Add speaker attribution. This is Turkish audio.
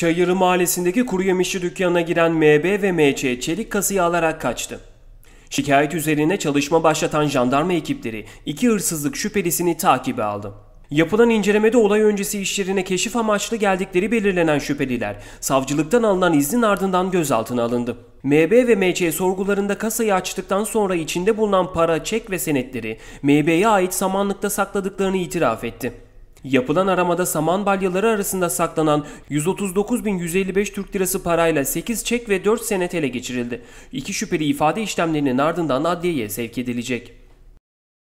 Speaker 1: Çayırı mahallesindeki kuru yemişçi dükkanına giren MB ve MC çelik kasayı alarak kaçtı. Şikayet üzerine çalışma başlatan jandarma ekipleri iki hırsızlık şüphelisini takibe aldı. Yapılan incelemede olay öncesi iş keşif amaçlı geldikleri belirlenen şüpheliler savcılıktan alınan iznin ardından gözaltına alındı. MB ve MC sorgularında kasayı açtıktan sonra içinde bulunan para, çek ve senetleri MB'ye ait samanlıkta sakladıklarını itiraf etti. Yapılan aramada saman balyaları arasında saklanan 139.155 Türk lirası parayla 8 çek ve 4 senet ele geçirildi. İki şüpheli ifade işlemlerinin ardından adliyeye sevk edilecek.